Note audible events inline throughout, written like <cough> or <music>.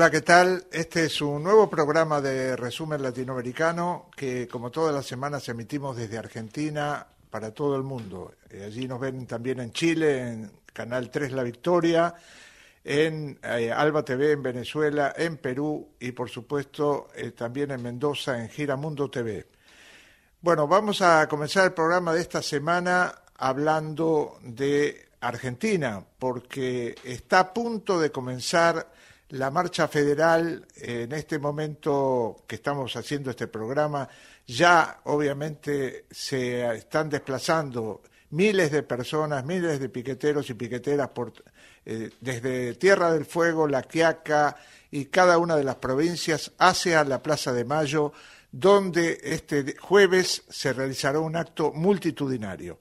Hola, ¿qué tal? Este es un nuevo programa de resumen latinoamericano que, como todas las semanas, emitimos desde Argentina para todo el mundo. Eh, allí nos ven también en Chile, en Canal 3 La Victoria, en eh, Alba TV en Venezuela, en Perú y, por supuesto, eh, también en Mendoza, en Giramundo TV. Bueno, vamos a comenzar el programa de esta semana hablando de Argentina, porque está a punto de comenzar la marcha federal eh, en este momento que estamos haciendo este programa, ya obviamente se están desplazando miles de personas, miles de piqueteros y piqueteras eh, desde Tierra del Fuego, La Quiaca y cada una de las provincias hacia la Plaza de Mayo, donde este jueves se realizará un acto multitudinario.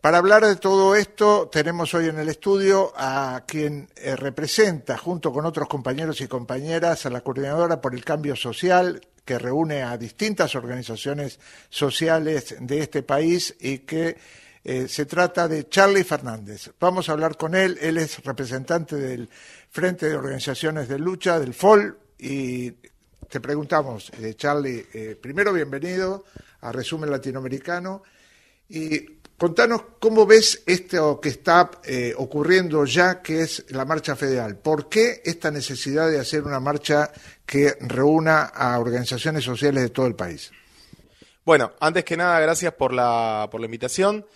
Para hablar de todo esto, tenemos hoy en el estudio a quien eh, representa, junto con otros compañeros y compañeras, a la coordinadora por el cambio social, que reúne a distintas organizaciones sociales de este país y que eh, se trata de Charlie Fernández. Vamos a hablar con él. Él es representante del Frente de Organizaciones de Lucha, del FOL, y te preguntamos, eh, Charlie, primero bienvenido a Resumen Latinoamericano. Y Contanos cómo ves esto que está eh, ocurriendo ya, que es la marcha federal. ¿Por qué esta necesidad de hacer una marcha que reúna a organizaciones sociales de todo el país? Bueno, antes que nada, gracias por la, por la invitación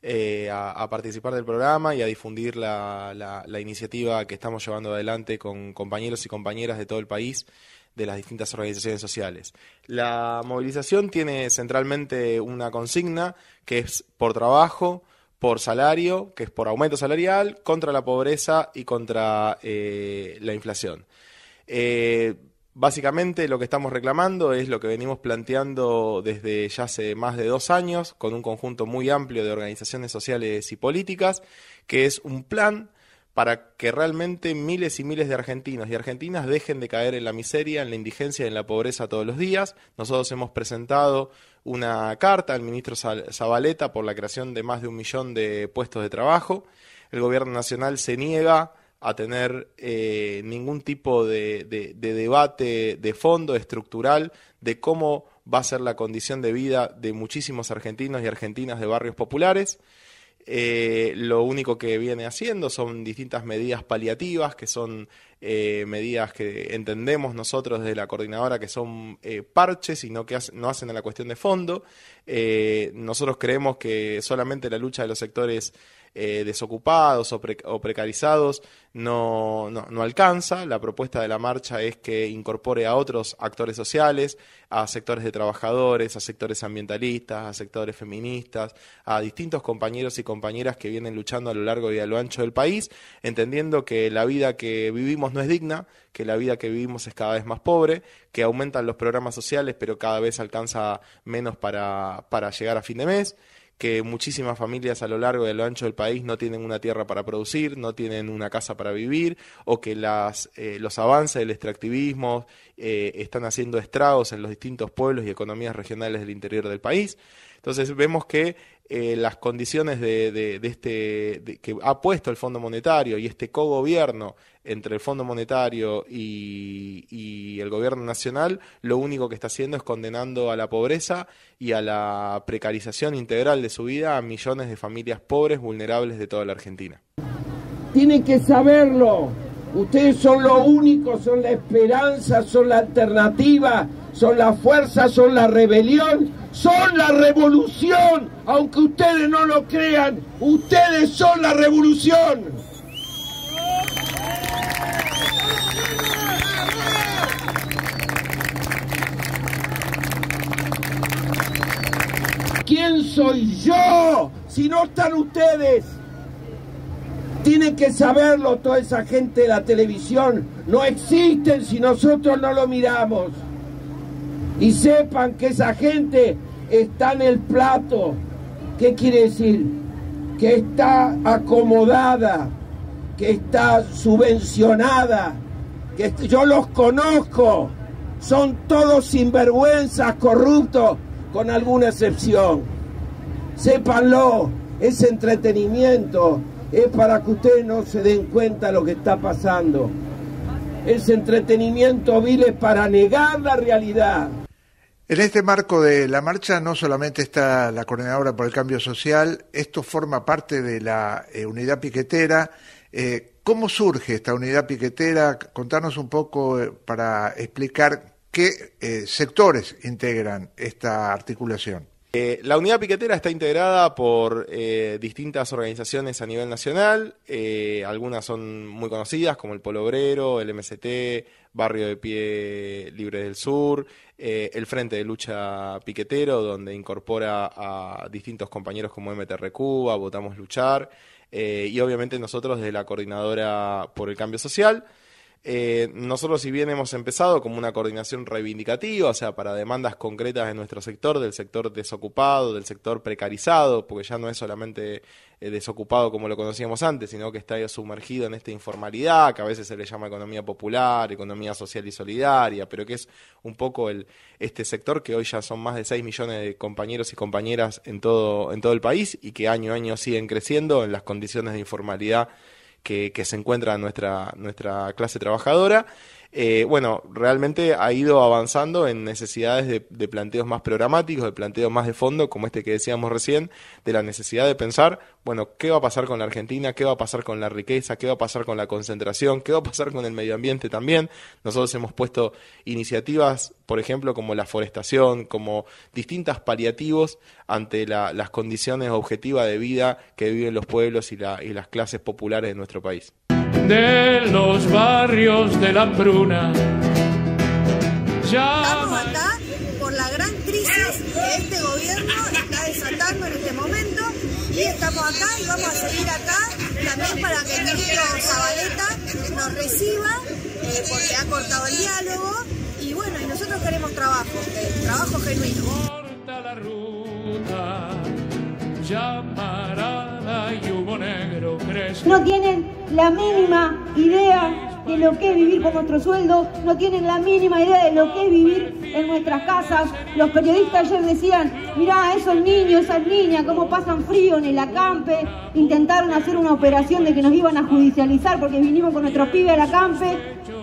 eh, a, participar del programa y a difundir la, iniciativa que estamos llevando adelante con compañeros y compañeras de todo el país de las distintas organizaciones sociales. La movilización tiene centralmente una consigna que es por trabajo, por salario, que es por aumento salarial, contra la pobreza y contra eh, la inflación. Eh, básicamente lo que estamos reclamando es lo que venimos planteando desde ya hace más de dos años, con un conjunto muy amplio de organizaciones sociales y políticas, que es un plan para que realmente miles y miles de argentinos y argentinas dejen de caer en la miseria, en la indigencia y en la pobreza todos los días. Nosotros hemos presentado una carta al ministro Zabaleta por la creación de más de un millón de puestos de trabajo. El gobierno nacional se niega a tener eh, ningún tipo de debate de fondo, estructural, de cómo va a ser la condición de vida de muchísimos argentinos y argentinas de barrios populares. Eh, lo único que viene haciendo son distintas medidas paliativas, que son eh, medidas que entendemos nosotros desde la coordinadora que son eh, parches y que no hacen a la cuestión de fondo. nosotros creemos que solamente la lucha de los sectores eh, desocupados o, precarizados no, alcanza. La propuesta de la marcha es que incorpore a otros actores sociales, a sectores de trabajadores, a sectores ambientalistas, a sectores feministas, a distintos compañeros y compañeras que vienen luchando a lo largo y a lo ancho del país, entendiendo que la vida que vivimos no es digna, que la vida que vivimos es cada vez más pobre, que aumentan los programas sociales pero cada vez alcanza menos para, para llegar a fin de mes que muchísimas familias a lo largo y a lo ancho del país no tienen una tierra para producir, no tienen una casa para vivir, o que las, eh, los avances del extractivismo eh, están haciendo estragos en los distintos pueblos y economías regionales del interior del país. Entonces vemos que eh, las condiciones de, este que ha puesto el Fondo Monetario y este cogobierno entre el Fondo Monetario y, el gobierno nacional, lo único que está haciendo es condenando a la pobreza y a la precarización integral de su vida a millones de familias pobres, vulnerables de toda la Argentina. Tienen que saberlo. Ustedes son lo único, son la esperanza, son la alternativa, son la fuerza, son la rebelión, son la revolución. Aunque ustedes no lo crean, ustedes son la revolución. ¿Quién soy yo si no están ustedes? Tienen que saberlo toda esa gente de la televisión. No existen si nosotros no lo miramos. Y sepan que esa gente está en el plato. ¿Qué quiere decir? Que está acomodada, que está subvencionada, que yo los conozco. Son todos sinvergüenzas, corruptos con alguna excepción. Sépanlo, ese entretenimiento, es para que ustedes no se den cuenta de lo que está pasando. Ese entretenimiento vil para negar la realidad. En este marco de la marcha no solamente está la coordinadora por el cambio social, esto forma parte de la eh, unidad piquetera. Eh, ¿Cómo surge esta unidad piquetera? Contanos un poco eh, para explicar ¿Qué eh, sectores integran esta articulación? Eh, la unidad piquetera está integrada por eh, distintas organizaciones a nivel nacional, algunas son muy conocidas como el Polo Obrero, el MST, Barrio de Pie Libre del Sur, el Frente de Lucha Piquetero, donde incorpora a distintos compañeros como MTR Cuba, Votamos Luchar, y obviamente nosotros desde la Coordinadora por el Cambio Social. Eh, nosotros, si bien hemos empezado como una coordinación reivindicativa, o sea, para demandas concretas de nuestro sector, del sector desocupado, del sector precarizado, porque ya no es solamente eh, desocupado como lo conocíamos antes, sino que está sumergido en esta informalidad, que a veces se le llama economía popular, economía social y solidaria, pero que es un poco el, este sector que hoy ya son más de 6 millones de compañeros y compañeras en todo, en todo el país y que año a año siguen creciendo en las condiciones de informalidad que, que se encuentra nuestra, nuestra clase trabajadora. Eh, bueno, realmente ha ido avanzando en necesidades de, planteos más programáticos, de planteos más de fondo, como este que decíamos recién, de la necesidad de pensar, bueno, ¿qué va a pasar con la Argentina? ¿Qué va a pasar con la riqueza? ¿Qué va a pasar con la concentración? ¿Qué va a pasar con el medio ambiente también? Nosotros hemos puesto iniciativas, por ejemplo, como la forestación, como distintas paliativos ante la, las condiciones objetivas de vida que viven los pueblos y, la, y las clases populares de nuestro país de los barrios de la pruna. Estamos acá por la gran crisis que este gobierno está desatando en este momento y estamos acá y vamos a seguir acá también para que el ministro Zabaleta nos reciba eh, porque ha cortado el diálogo y bueno, y nosotros queremos trabajo, trabajo genuino. Corta la ruta, llamará no tienen la mínima idea de lo que es vivir con nuestro sueldo, no tienen la mínima idea de lo que es vivir en nuestras casas. Los periodistas ayer decían, mirá, esos niños, esas niñas, cómo pasan frío en el acampe. Intentaron hacer una operación de que nos iban a judicializar porque vinimos con nuestros pibes al acampe.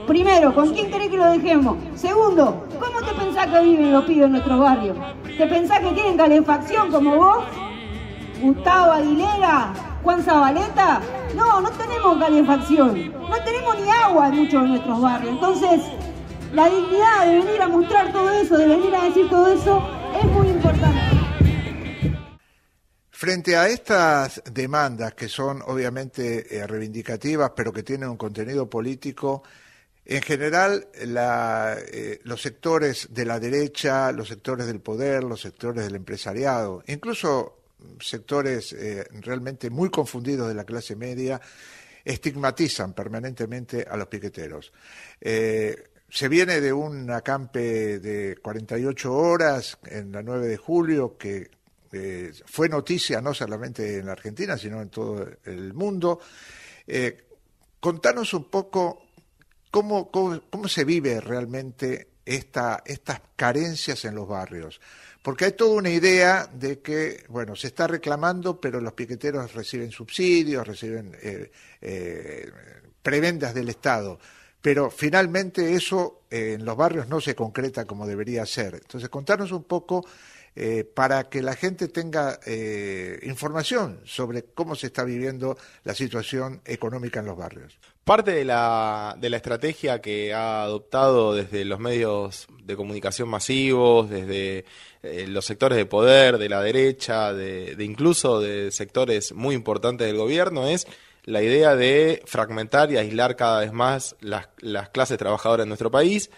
Primero, ¿con quién querés que lo dejemos? Segundo, ¿cómo te pensás que viven los pibes en nuestro barrio? ¿Te pensás que tienen calefacción como vos? Gustavo Aguilera, Juan Zabaleta, no, no tenemos calefacción, no tenemos ni agua en muchos de nuestros barrios. Entonces, la dignidad de venir a mostrar todo eso, de venir a decir todo eso, es muy importante. Frente a estas demandas que son obviamente eh, reivindicativas, pero que tienen un contenido político, en general eh, los sectores de la derecha, los sectores del poder, los sectores del empresariado, incluso sectores eh, realmente muy confundidos de la clase media estigmatizan permanentemente a los piqueteros. Eh, se viene de un acampe de 48 horas en la 9 de julio que eh, fue noticia no solamente en la Argentina, sino en todo el mundo. contanos un poco cómo, se vive realmente estas carencias en los barrios. Porque hay toda una idea de que, bueno, se está reclamando, pero los piqueteros reciben subsidios, reciben eh, eh, prebendas del Estado. Pero finalmente eso eh, en los barrios no se concreta como debería ser. Entonces, contarnos un poco para que la gente tenga información sobre cómo se está viviendo la situación económica en los barrios. Parte de la, estrategia que ha adoptado desde los medios de comunicación masivos, desde eh, los sectores de poder, de la derecha, de, incluso de sectores muy importantes del gobierno, es la idea de fragmentar y aislar cada vez más las, las clases trabajadoras en nuestro país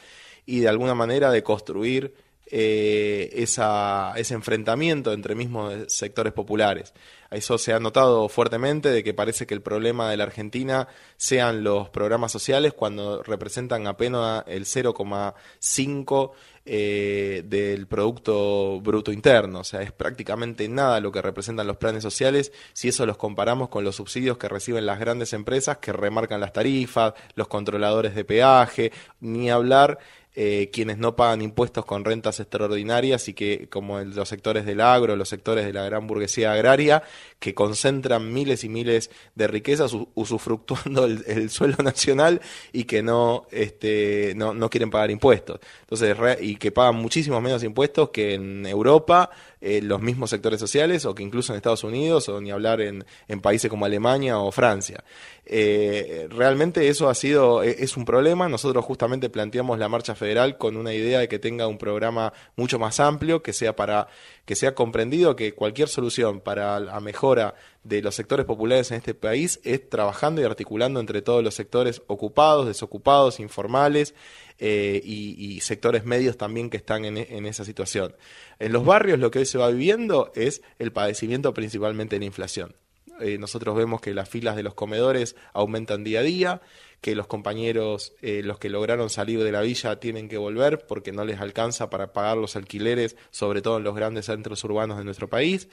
y de alguna manera de construir eh, ese enfrentamiento entre mismos sectores populares. Eso se ha notado fuertemente de que parece que el problema de la Argentina sean los programas sociales cuando representan apenas el 0,5 eh, del Producto Bruto Interno. O sea, es prácticamente nada lo que representan los planes sociales si eso los comparamos con los subsidios que reciben las grandes empresas que remarcan las tarifas, los controladores de peaje, ni hablar eh, quienes no pagan impuestos con rentas extraordinarias y que, como los sectores del agro, los sectores de la gran burguesía agraria, que concentran miles y miles de riquezas usufructuando <laughs> el, suelo nacional y que no, este, no, no quieren pagar impuestos. Entonces, y que pagan muchísimos menos impuestos que en Europa eh, los mismos sectores sociales o que incluso en Estados Unidos o ni hablar en, en países como Alemania o Francia. Eh, realmente eso ha sido, e, es un problema. Nosotros justamente planteamos la marcha federal con una idea de que tenga un programa mucho más amplio, que sea para, que sea comprendido que cualquier solución para la mejora de los sectores populares en este país es trabajando y articulando entre todos los sectores ocupados, desocupados, informales, eh, y, sectores medios también que están e, en, esa situación. En los barrios lo que hoy se va viviendo es el padecimiento principalmente de la inflación. Eh, nosotros vemos que las filas de los comedores aumentan día a día, que los compañeros, eh, los que lograron salir de la villa, tienen que volver porque no les alcanza para pagar los alquileres, sobre todo en los grandes centros urbanos de nuestro país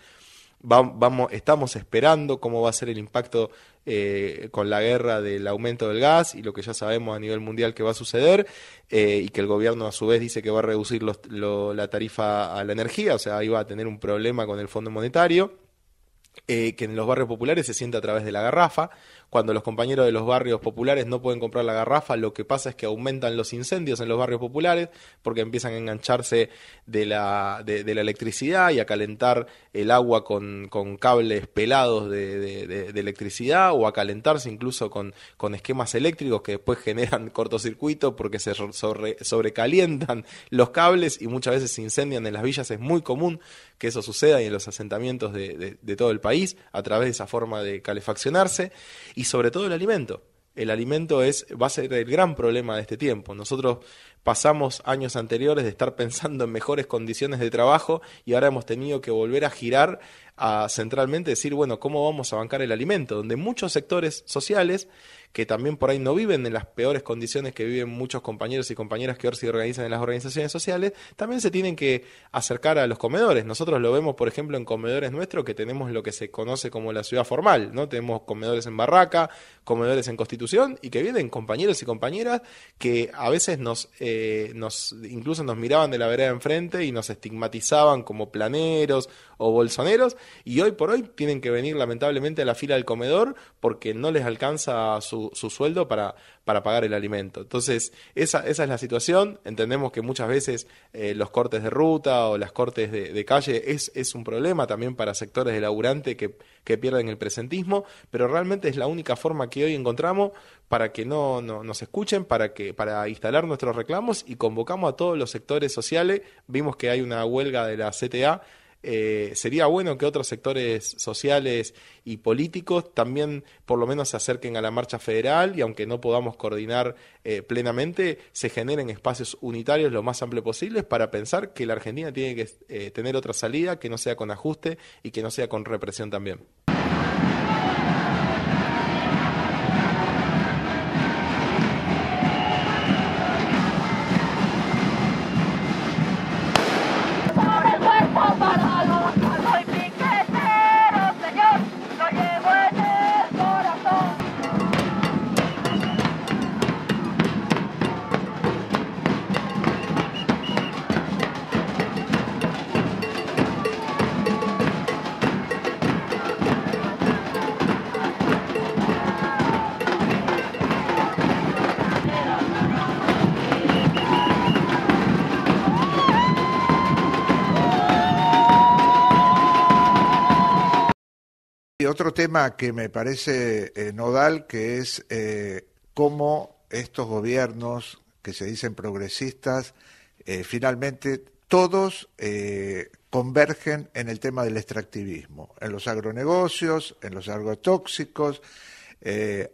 vamos, estamos esperando cómo va a ser el impacto eh, con la guerra del aumento del gas y lo que ya sabemos a nivel mundial que va a suceder eh, y que el gobierno a su vez dice que va a reducir la tarifa a la energía, o sea, ahí va a tener un problema con el Fondo Monetario, eh, que en los barrios populares se siente a través de la garrafa. Cuando los compañeros de los barrios populares no pueden comprar la garrafa, lo que pasa es que aumentan los incendios en los barrios populares porque empiezan a engancharse de la, de, la electricidad y a calentar el agua con, cables pelados de, electricidad o a calentarse incluso con, con esquemas eléctricos que después <laughs> generan cortocircuito porque se sobrecalientan los cables y muchas veces se incendian en las villas. Es muy común que eso suceda y en los asentamientos de, de todo el país a través de esa forma de calefaccionarse y sobre todo el alimento. El alimento es, va a ser el gran problema de este tiempo. Nosotros pasamos años anteriores de estar <laughs> pensando en mejores condiciones de trabajo y ahora hemos tenido que volver a girar a centralmente decir, bueno, ¿cómo vamos a bancar el alimento? Donde muchos sectores sociales, que también por ahí no viven en las peores condiciones que viven muchos compañeros y compañeras que ahora se organizan en las organizaciones sociales, también se tienen que acercar a los comedores. Nosotros lo vemos, por ejemplo, en comedores nuestros que tenemos lo que se conoce como la ciudad formal, ¿no? Tenemos comedores en Barraca, comedores en Constitución, y que vienen compañeros y compañeras que a veces nos, eh, nos incluso nos miraban de la vereda enfrente y nos estigmatizaban como planeros o bolsoneros, y hoy por hoy tienen que venir lamentablemente a la fila del comedor porque no les alcanza su, su sueldo para, pagar el alimento. Entonces, esa, esa es la situación. Entendemos que muchas veces eh, los cortes de ruta o las cortes de, calle es, un problema también para sectores de laburante que, que, pierden el presentismo, pero realmente es la única forma que hoy encontramos para que no, no, nos escuchen, para, que, para instalar nuestros reclamos y convocamos a todos los sectores sociales. Vimos que hay una huelga de la CTA eh, sería bueno que otros sectores sociales y políticos también por lo menos se acerquen a la marcha federal y aunque no podamos coordinar eh, plenamente, se generen espacios unitarios lo más amplio posible para pensar que la Argentina tiene que eh, tener otra salida que no sea con ajuste y que no sea con represión también. otro tema que me parece eh, nodal, que es eh, cómo estos gobiernos que se dicen progresistas, eh, finalmente todos convergen en el tema del extractivismo, en los agronegocios, en los agrotóxicos.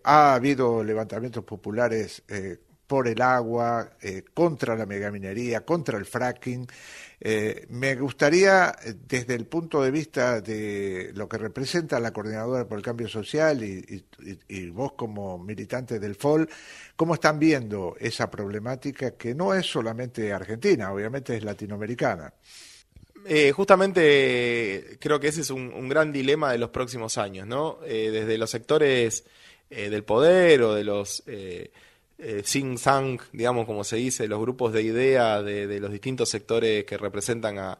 ha habido levantamientos populares por el agua, contra la megaminería, contra el fracking. Eh, me gustaría, eh, desde el punto de vista de lo que representa la Coordinadora por el Cambio Social y, vos como militante del FOL, ¿cómo están viendo esa problemática que no es solamente argentina, obviamente es latinoamericana? Eh, justamente creo que ese es un, gran dilema de los próximos años, ¿no? desde los sectores del poder o de los eh, sing sang, digamos, como se dice, los grupos de idea de, los distintos sectores que representan a,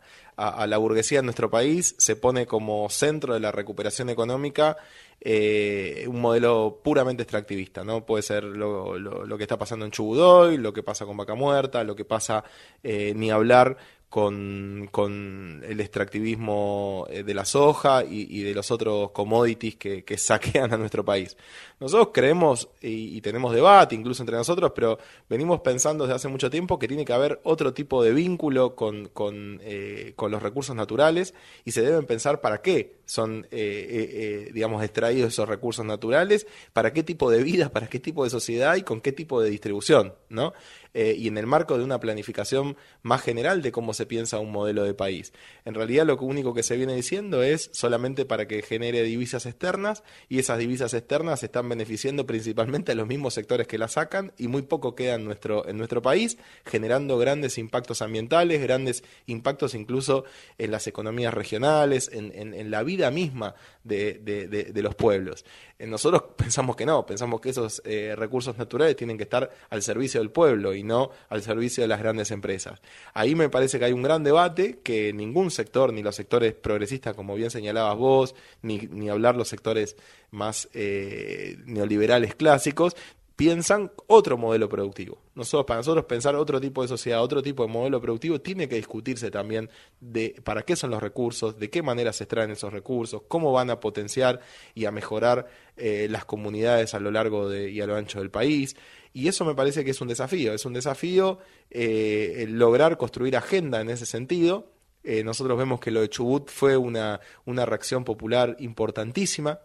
la burguesía en nuestro país, se pone como centro de la recuperación económica eh, un modelo puramente extractivista, ¿no? Puede ser lo, que está pasando en Chubudoy, lo que pasa con Vaca Muerta, lo que pasa, eh, ni hablar con, el extractivismo eh, de la soja y, de los otros commodities que, <laughs> saquean a nuestro país. Nosotros creemos y, tenemos debate incluso entre nosotros, pero venimos pensando desde hace mucho tiempo que tiene que haber otro tipo de vínculo con, con eh, los recursos naturales y se deben pensar para qué son, eh, eh, eh, digamos, extraídos esos recursos naturales, para qué tipo de vida, para qué tipo de sociedad y con qué tipo de distribución, ¿no? y en el marco de una planificación más general de cómo se piensa un modelo de país. En realidad lo único que se viene diciendo es solamente para que genere divisas externas y esas divisas externas están beneficiando principalmente a los mismos sectores que las sacan y muy poco queda en nuestro, país, generando grandes impactos ambientales, grandes impactos incluso en las economías regionales, en la vida vida misma de, los pueblos. Eh, nosotros <laughs> pensamos que no, pensamos que esos eh, recursos naturales tienen que estar al servicio del pueblo y no al servicio de las grandes empresas. Ahí me parece que hay un gran debate que ningún sector, ni los sectores progresistas, como bien señalabas vos, ni, hablar los sectores más eh, neoliberales clásicos, piensan otro modelo productivo. Nosotros, para nosotros pensar otro tipo de sociedad, otro tipo de modelo productivo, tiene que discutirse también de para qué son los recursos, de qué manera se extraen esos recursos, cómo van a potenciar y a mejorar eh, las comunidades a lo largo de, y a lo ancho del país. Y eso me parece que es un desafío, es un desafío eh, lograr construir agenda en ese sentido. Eh, nosotros vemos que lo de Chubut fue una, una reacción popular importantísima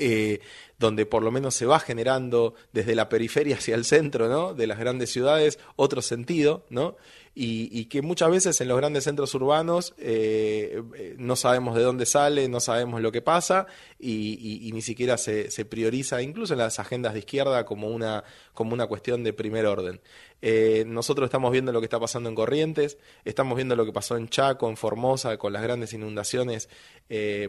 eh, donde por lo menos se va generando desde la periferia hacia el centro ¿no? de las grandes ciudades otro sentido, ¿no? y, que muchas veces en los grandes centros urbanos eh, eh, no sabemos de dónde sale, no sabemos lo que pasa y, ni siquiera se, prioriza, incluso en las agendas de izquierda, como una, como una cuestión de primer orden. Eh, nosotros estamos viendo lo que está pasando en Corrientes, estamos viendo lo que pasó en Chaco, en Formosa, con las grandes inundaciones,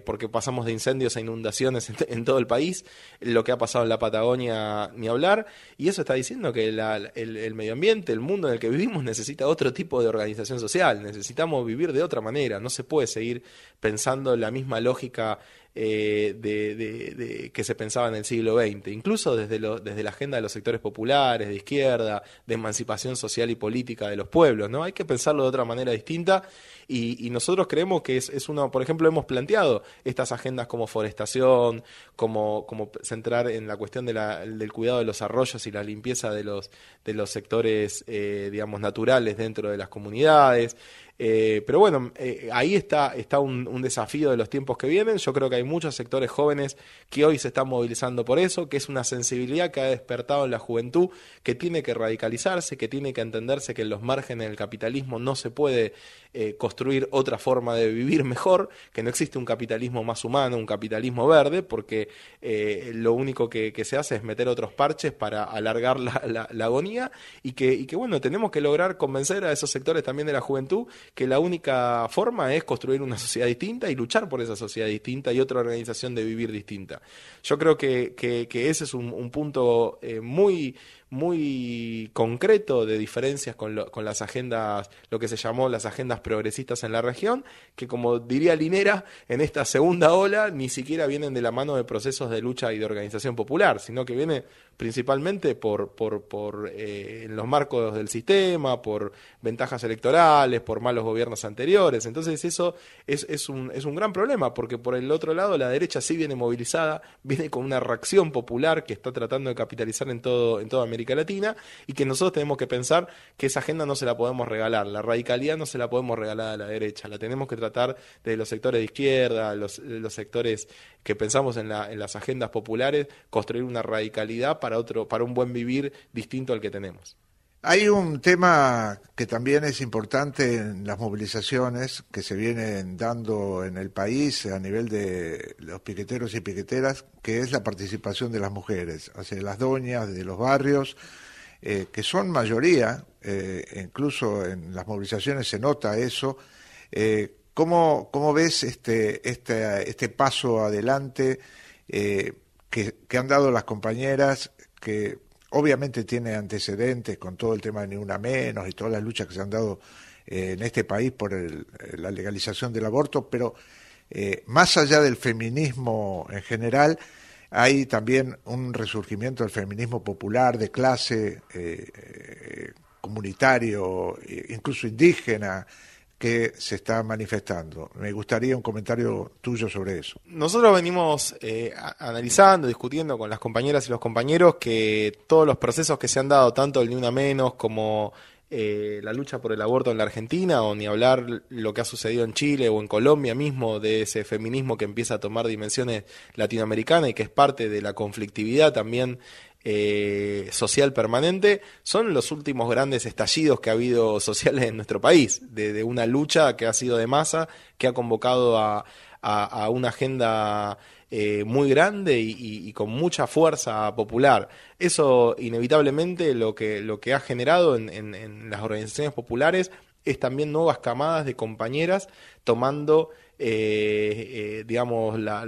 porque pasamos de incendios a inundaciones en, todo el país, lo que ha pasado en la Patagonia, ni hablar, y eso está diciendo que el, el medio ambiente, el mundo en el que vivimos necesita otro tipo tipo de organización social, necesitamos vivir de otra manera, no se puede seguir pensando la misma lógica eh, de, que se pensaba en el siglo XX, incluso desde, desde la agenda de los sectores populares, de izquierda, de emancipación social y política de los pueblos, ¿no? Hay que pensarlo de otra manera distinta y, nosotros creemos que es, es uno, por ejemplo, hemos planteado estas agendas como forestación, como, como centrar en la cuestión del cuidado de los arroyos y la limpieza de los, de los sectores, eh, digamos, naturales dentro de las comunidades, eh, pero bueno, eh, ahí está, está un, desafío de los tiempos que vienen. Yo creo que hay muchos sectores jóvenes que hoy se están movilizando por eso, que es una sensibilidad que ha despertado en la juventud, que tiene que radicalizarse, que tiene que entenderse que en los márgenes del capitalismo no se puede eh, construir otra forma de vivir mejor, que no existe un capitalismo más humano, un capitalismo verde, porque lo único que, se hace es meter otros parches para alargar la, agonía y que, bueno, tenemos que lograr convencer a esos sectores también de la juventud que la única forma es construir una <laughs> sociedad distinta y luchar por esa sociedad distinta y otra organización de vivir distinta. Yo creo que, ese es un, punto eh, muy muy concreto de diferencias con, con, las agendas, lo que se llamó las agendas progresistas en la región, que como diría Linera, en esta segunda ola ni siquiera vienen de la mano de procesos de lucha y de organización popular, sino que viene principalmente por, por, por eh, los marcos del sistema, por ventajas electorales, por malos gobiernos anteriores. Entonces eso es, es, un, es un gran problema, porque por el otro lado la derecha sí viene movilizada, viene con una reacción popular que está tratando de capitalizar en, todo, en toda América Latina y que nosotros tenemos que pensar que esa agenda no se la podemos regalar, la radicalidad no se la podemos regalar a la derecha, la tenemos que tratar de los sectores de izquierda, los, los sectores que pensamos en, en las agendas populares, construir una radicalidad para para otro, para un buen vivir distinto al que tenemos. Hay un tema que también es importante en las movilizaciones que se vienen dando en el país a nivel de los piqueteros y piqueteras, que es la participación de las mujeres, de o las doñas de los barrios, eh, que son mayoría, eh, incluso en las movilizaciones se nota eso. Eh, ¿cómo, ves este, este, este paso adelante que han dado las compañeras que obviamente tiene antecedentes con todo el tema de Ni Una Menos y todas las luchas que se han dado eh, en este país por eh, la legalización del aborto, pero eh, más allá del feminismo en general, hay también un resurgimiento del feminismo popular, de clase, comunitario, incluso indígena, que se está manifestando. Me gustaría un comentario tuyo sobre eso. Nosotros venimos eh, analizando, discutiendo con las compañeras y los compañeros que todos los procesos que se han dado, tanto el Ni Una Menos como eh, la lucha por el aborto en la Argentina, o ni hablar lo que ha sucedido en Chile o en Colombia mismo, de ese feminismo que empieza a tomar dimensiones latinoamericanas y que es parte de la conflictividad también eh, social permanente, son los últimos grandes estallidos que ha habido <laughs> sociales en nuestro país, de, una lucha que ha sido de masa, que ha convocado a, una agenda eh, muy grande y, con mucha fuerza popular. Eso inevitablemente lo que, lo que ha generado en, en las organizaciones populares es también nuevas camadas de compañeras tomando eh, eh, digamos, la,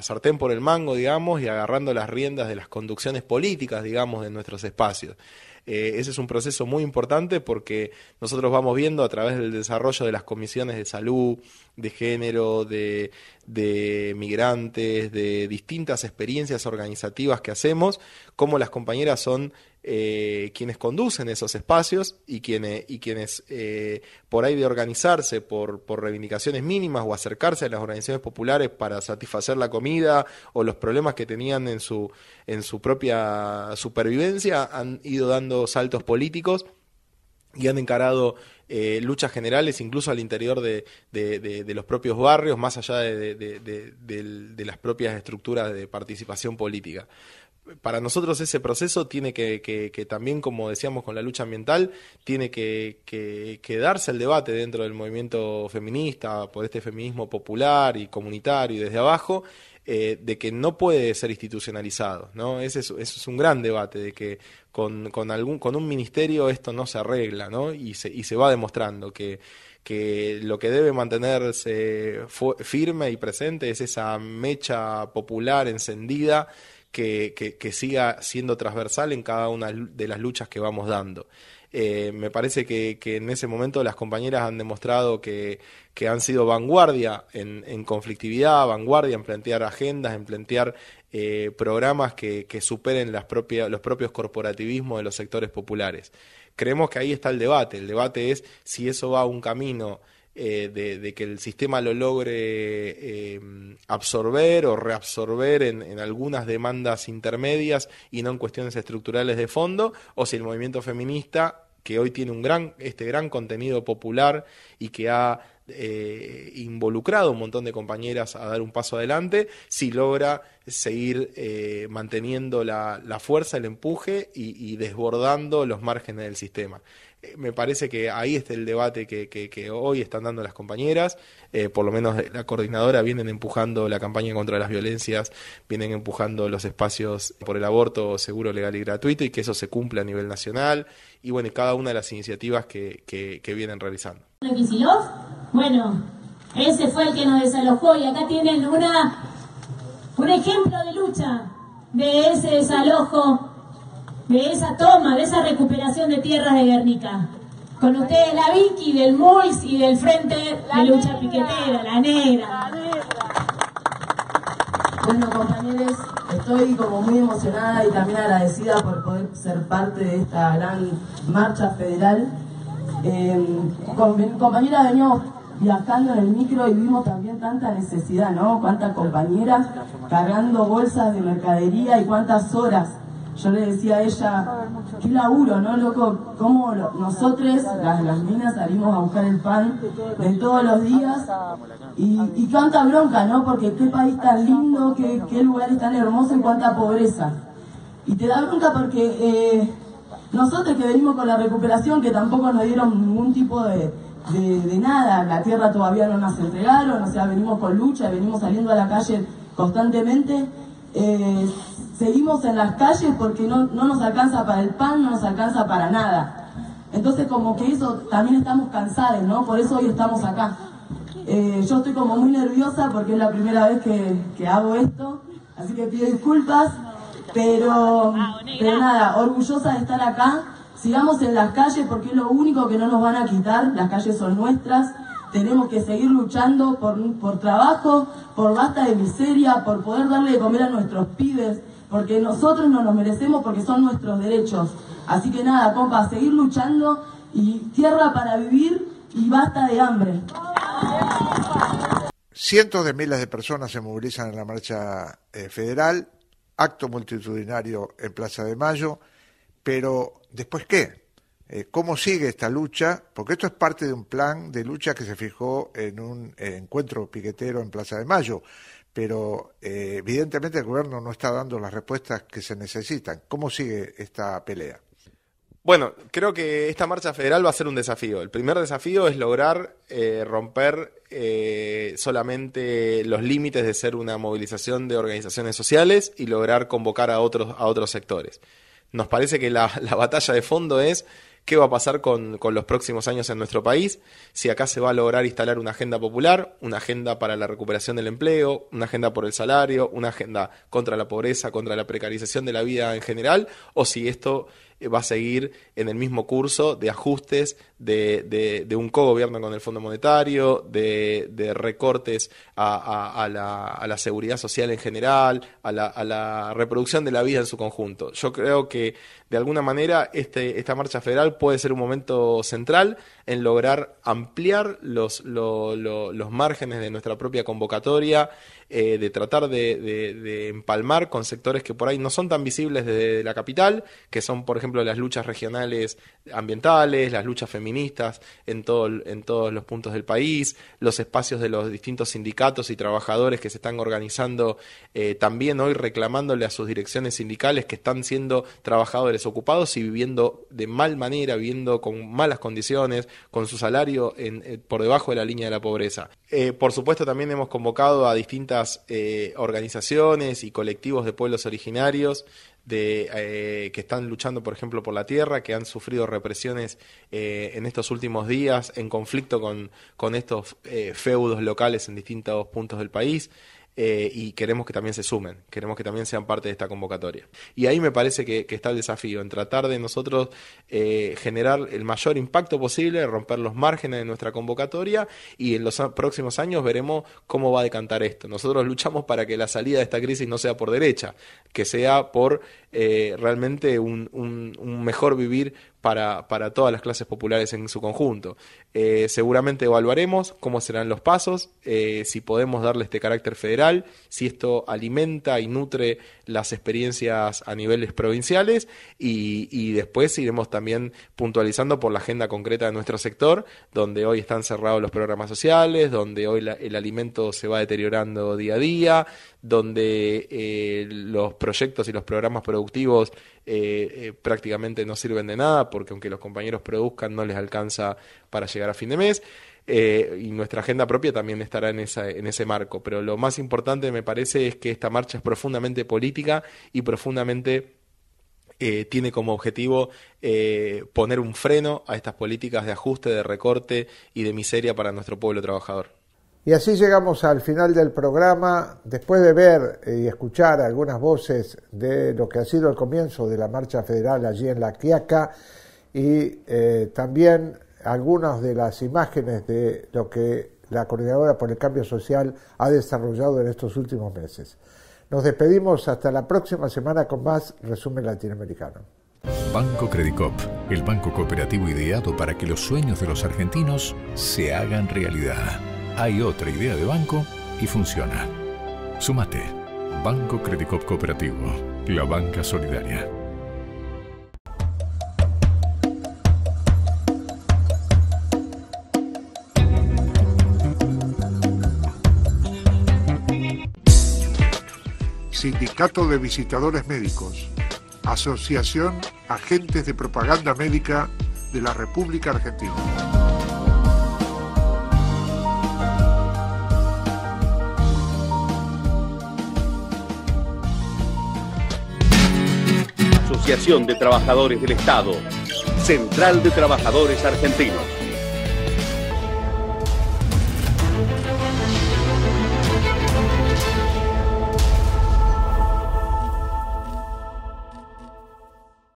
sartén por el mango, digamos, y agarrando las riendas de las conducciones políticas, digamos, de nuestros espacios. Eh, ese es un proceso muy importante porque nosotros vamos viendo a través del desarrollo de las comisiones de salud, de género, de, de migrantes, de distintas experiencias organizativas que hacemos, cómo las compañeras son eh, quienes conducen esos espacios y, quienes, y quienes eh, por ahí de organizarse por, por, reivindicaciones mínimas o acercarse a las organizaciones populares para satisfacer la comida o los problemas que tenían en su, en su propia supervivencia han ido dando saltos políticos y han encarado eh, luchas generales incluso al interior de, de los propios barrios, más allá de, las propias estructuras de participación política para nosotros ese proceso tiene que, también, como decíamos con la lucha ambiental, tiene que, darse el debate dentro del movimiento feminista, por este feminismo popular y comunitario y desde abajo, eh, de que no puede ser institucionalizado. ¿no? Ese es, un gran debate, de que con, con, algún, con un ministerio esto no se arregla ¿no? Y, se, y se va demostrando que que lo que debe mantenerse firme y presente es esa mecha popular encendida que, siga siendo transversal en cada una de las luchas que vamos dando. Eh, me parece que, en ese momento las compañeras han demostrado que, han sido vanguardia en, conflictividad, vanguardia en plantear agendas, en plantear eh, programas que, superen las los propios corporativismos de los sectores populares. Creemos que ahí está el debate. El debate es si eso va a un camino eh, de, que el sistema lo logre eh, absorber o reabsorber en, algunas demandas intermedias y no en cuestiones estructurales de fondo, o si el movimiento feminista, que hoy tiene un gran, este gran contenido popular y que ha eh, involucrado un montón de compañeras a dar un paso adelante, si logra seguir manteniendo la, fuerza, el empuje y, desbordando los márgenes del sistema. Eh, me parece que ahí está el debate que, que, hoy están dando las compañeras, eh, por lo menos la coordinadora vienen empujando la campaña contra las violencias, vienen empujando los espacios por el aborto seguro, legal y gratuito y que eso se cumpla a nivel nacional y bueno, cada una de las iniciativas que, vienen realizando. Bueno, ese fue el que nos desalojó y acá tienen una, un ejemplo de lucha de ese desalojo de esa toma, de esa recuperación de tierras de Guernica. Con ustedes la Vicky del MOIS y del Frente de Lucha Piquetera, la negra. Bueno, compañeros, estoy como muy emocionada y también agradecida por poder ser parte de esta gran marcha federal. Eh, con compañera viajando en el micro y vimos también tanta necesidad, ¿no? Cuántas compañeras cargando bolsas de mercadería y cuántas horas yo le decía a ella, qué laburo, ¿no, loco? ¿Cómo nosotros, las, las minas, salimos a buscar el pan de todos los días? Y, cuánta bronca, ¿no? Porque qué país tan lindo, qué, qué lugar es tan hermoso en cuánta pobreza. Y te da bronca porque eh, nosotros que venimos con la recuperación, que tampoco nos dieron ningún tipo de, nada, la tierra todavía no nos entregaron, o sea, venimos con lucha, venimos saliendo a la calle constantemente. Eh, seguimos en las calles porque no, nos alcanza para el pan, no nos alcanza para nada. Entonces como que eso, también estamos cansados, ¿no? Por eso hoy estamos acá. Eh, yo estoy como muy nerviosa porque es la primera vez que, hago esto, así que pido disculpas, pero, pero nada, orgullosa de estar acá. Sigamos en las calles porque es lo único que no nos van a quitar, las calles son nuestras tenemos que seguir luchando por, por, trabajo, por basta de miseria, por poder darle de comer a nuestros pibes, porque nosotros no nos merecemos porque son nuestros derechos. Así que nada, compa, seguir luchando y tierra para vivir y basta de hambre. Cientos de miles de personas se movilizan en la marcha eh, federal, acto multitudinario en Plaza de Mayo, pero después qué? Eh, ¿Cómo sigue esta lucha? Porque esto es parte de un plan de lucha que se fijó en un eh, encuentro piquetero en Plaza de Mayo pero eh, evidentemente el gobierno no está dando las respuestas que se necesitan. ¿Cómo sigue esta pelea? Bueno, creo que esta marcha federal va a ser un desafío. El primer desafío es lograr eh, romper eh, solamente los límites de ser una movilización de organizaciones sociales y lograr convocar a otros, a otros sectores. Nos parece que la, la batalla de fondo es qué va a pasar con, los próximos años en nuestro país, si acá se va a lograr instalar una agenda popular, una agenda para la recuperación del empleo, una agenda por el salario, una agenda contra la pobreza, contra la precarización de la vida en general, o si esto eh, va a seguir en el mismo curso de ajustes de, de, un cogobierno con el Fondo Monetario, de, recortes a, la, seguridad social en general, a la reproducción de la vida en su conjunto. Yo creo que de alguna manera este, esta marcha federal puede ser un momento central en lograr ampliar los, los márgenes de nuestra propia convocatoria, eh, de tratar de, empalmar con sectores que por ahí no son tan visibles desde la capital, que son, por ejemplo, las luchas regionales ambientales, las luchas feministas en, todo, en todos los puntos del país, los espacios de los distintos sindicatos y trabajadores que se están organizando eh, también hoy reclamándole a sus direcciones sindicales que están siendo trabajadores desocupados y viviendo de mal manera, viviendo con malas condiciones, con su salario en, eh, por debajo de la línea de la pobreza. Eh, por supuesto, también hemos convocado a distintas eh, organizaciones y colectivos de pueblos originarios de, que están luchando, por ejemplo, por la tierra, que han sufrido represiones en estos últimos días, en conflicto con, estos feudos locales en distintos puntos del país. Eh, y queremos que también se sumen, queremos que también sean parte de esta convocatoria. Y ahí me parece que, está el desafío, en tratar de nosotros eh, generar el mayor impacto posible, romper los márgenes de nuestra convocatoria y en los próximos años veremos cómo va a decantar esto. Nosotros luchamos para que la salida de esta crisis no sea por derecha, que sea por eh, realmente un, un mejor vivir para, todas las clases populares en su conjunto. Eh, seguramente evaluaremos cómo serán los pasos, eh, si podemos darle este carácter federal, si esto alimenta y nutre las experiencias a niveles provinciales y, después iremos también puntualizando por la agenda concreta de nuestro sector, donde hoy están cerrados los programas sociales, donde hoy el alimento se va deteriorando día a día, donde eh, los proyectos y los programas productivos eh, eh, prácticamente no sirven de nada, porque aunque los compañeros produzcan no les alcanza para llegar a fin de mes. Eh, y nuestra agenda propia también estará en, esa, en ese marco. Pero lo más importante me parece es que esta marcha es profundamente política y profundamente... Eh, tiene como objetivo eh, poner un freno a estas políticas de ajuste, de recorte y de miseria para nuestro pueblo trabajador. Y así llegamos al final del programa. Después de ver y escuchar algunas voces de lo que ha sido el comienzo de la marcha federal allí en La Quiaca y también algunas de las imágenes de lo que la Coordinadora por el Cambio Social ha desarrollado en estos últimos meses. Nos despedimos hasta la próxima semana con más Resumen Latinoamericano. Banco Credicop, el banco cooperativo ideado para que los sueños de los argentinos se hagan realidad. Hay otra idea de banco y funciona. Sumate. Banco Credicop Cooperativo, la banca solidaria. Sindicato de Visitadores Médicos, Asociación Agentes de Propaganda Médica de la República Argentina. Asociación de Trabajadores del Estado, Central de Trabajadores Argentinos.